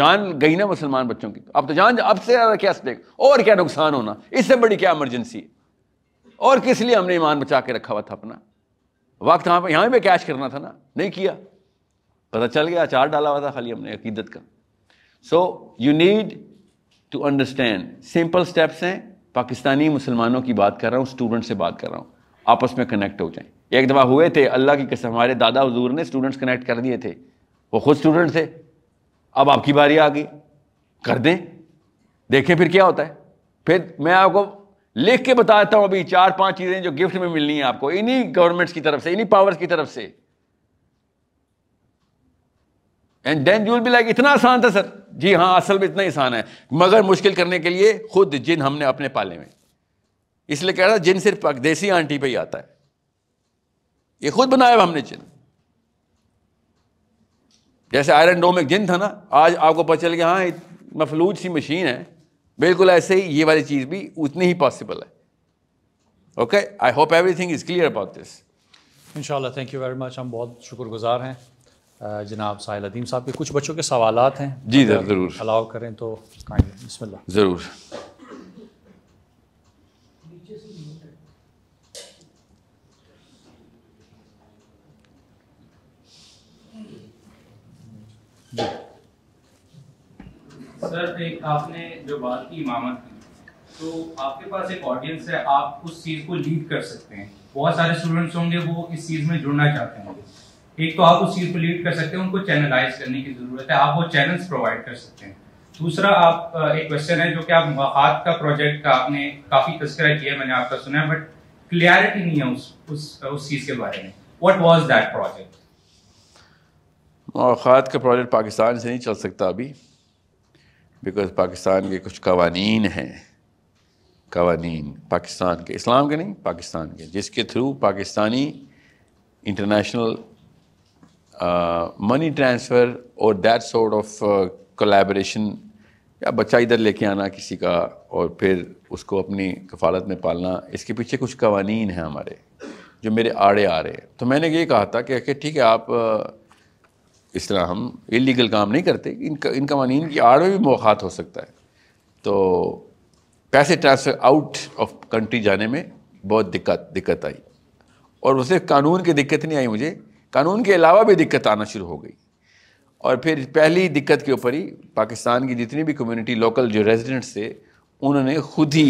जान गई ना मुसलमान बच्चों की अब तो जान अब से ज़्यादा क्या स्टेक और क्या नुकसान होना इससे बड़ी क्या इमरजेंसी है और किस लिए हमने ईमान बचा के रखा हुआ था अपना वक्त यहाँ पर यहाँ पर कैश करना था ना नहीं किया पता चल गया अचार डाला हुआ था खाली हमने अकीदत का so you need to understand simple steps हैं पाकिस्तानी मुसलमानों की बात कर रहा हूँ स्टूडेंट से बात कर रहा हूँ आपस में कनेक्ट हो जाएं एक दफ़ा हुए थे अल्लाह की कसम हमारे दादा हजूर ने स्टूडेंट्स कनेक्ट कर दिए थे वो खुद स्टूडेंट थे अब आपकी बारी आ गई कर दें देखें फिर क्या होता है फिर मैं आपको लिख के बताता हूं अभी चार पांच चीजें जो गिफ्ट में मिलनी है आपको इन्हीं गवर्नमेंट्स की तरफ से इन्हीं पावर्स की तरफ से and then will be like इतना आसान था सर जी हाँ असल में इतना ही आसान है मगर मुश्किल करने के लिए खुद जिन हमने अपने पाले में इसलिए कह रहा जिन सिर्फ देसी आंटी पे ही आता है ये खुद बनाया हमने चिन्ह जैसे आयरन डोम एक जिन था ना आज आपको पता चल गया हाँ मफलूज सी मशीन है बिल्कुल ऐसे ही ये वाली चीज़ भी उतनी ही पॉसिबल है okay I hope everything is clear about this in thank you very much हम बहुत शुक्रगुजार हैं जनाब साहिल अदीम साहब के कुछ बच्चों के सवाल हैं जी ज़रूर अलाउ करें तो बसमिल्ला ज़रूर सर एक आपने जो बात की इमामत की तो आपके पास एक ऑडियंस है आप उस चीज को लीड कर सकते हैं बहुत सारे स्टूडेंट्स होंगे वो इस चीज में जुड़ना चाहते होंगे एक तो आप उस चीज को लीड कर सकते हैं उनको चैनलाइज करने की जरूरत है आप वो चैनल्स प्रोवाइड कर सकते हैं दूसरा आप एक क्वेश्चन है जो कि आप हाथ का प्रोजेक्ट का आपने काफी तस्करा किया मैंने आपका सुना है बट क्लियरिटी नहीं है उस उस उस चीज के बारे में व्हाट वाज दैट प्रोजेक्ट और खाद का प्रोजेक्ट पाकिस्तान से नहीं चल सकता अभी बिकॉज पाकिस्तान के कुछ कवानी हैं कवानी पाकिस्तान के इस्लाम के नहीं पाकिस्तान के जिसके through Pakistani international money transfer और दैट सोर्ट ऑफ कोलेब्रेशन या बच्चा इधर लेके आना किसी का और फिर उसको अपनी कफालत में पालना इसके पीछे कुछ कवानी हैं हमारे जो मेरे आड़े आ रहे हैं तो मैंने ये कहा था कि ठीक है आप uh, इस तरह हम इलीगल काम नहीं करते इन इन कवानी की आड़ में भी मौक़ात हो सकता है तो पैसे ट्रांसफ़र आउट ऑफ कंट्री जाने में बहुत दिक्कत दिक्कत आई और उसे कानून की दिक्कत नहीं आई मुझे कानून के अलावा भी दिक्कत आना शुरू हो गई और फिर पहली दिक्कत के ऊपर ही पाकिस्तान की जितनी भी कम्युनिटी लोकल जो रेजिडेंट्स थे उन्होंने खुद ही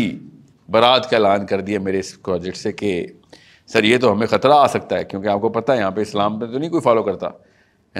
बरात का ऐलान कर दिया मेरे इस प्रोजेक्ट से कि सर ये तो हमें ख़तरा आ सकता है क्योंकि आपको पता है यहाँ पे इस्लाम पर तो नहीं कोई फॉलो करता